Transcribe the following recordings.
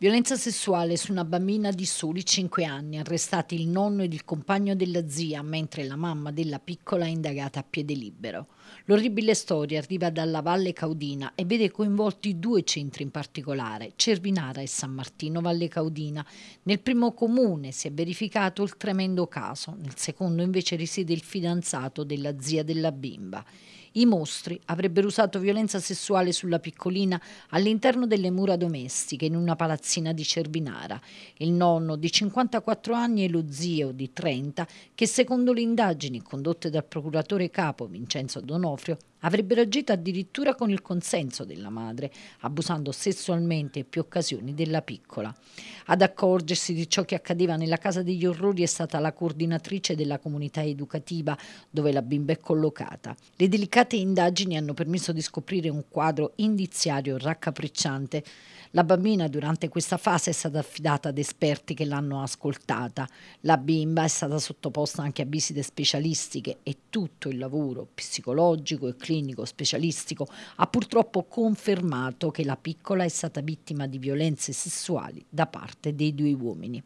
Violenza sessuale su una bambina di soli 5 anni, arrestati il nonno ed il compagno della zia, mentre la mamma della piccola è indagata a piede libero. L'orribile storia arriva dalla Valle Caudina e vede coinvolti due centri in particolare, Cervinara e San Martino Valle Caudina. Nel primo comune si è verificato il tremendo caso, nel secondo invece risiede il fidanzato della zia della bimba. I mostri avrebbero usato violenza sessuale sulla piccolina all'interno delle mura domestiche in una palazzina Mazzina di Cervinara, il nonno di 54 anni e lo zio di 30 che secondo le indagini condotte dal procuratore capo Vincenzo Donofrio Avrebbero agito addirittura con il consenso della madre, abusando sessualmente in più occasioni della piccola. Ad accorgersi di ciò che accadeva nella casa degli orrori è stata la coordinatrice della comunità educativa dove la bimba è collocata. Le delicate indagini hanno permesso di scoprire un quadro indiziario raccapricciante. La bambina durante questa fase è stata affidata ad esperti che l'hanno ascoltata. La bimba è stata sottoposta anche a visite specialistiche e tutto il lavoro psicologico e clinico clinico specialistico ha purtroppo confermato che la piccola è stata vittima di violenze sessuali da parte dei due uomini.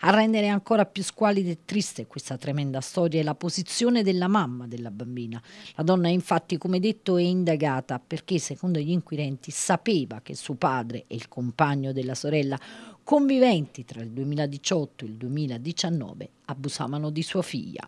A rendere ancora più squalida e triste questa tremenda storia è la posizione della mamma della bambina. La donna infatti, come detto, è indagata perché, secondo gli inquirenti, sapeva che suo padre e il compagno della sorella conviventi tra il 2018 e il 2019 abusavano di sua figlia.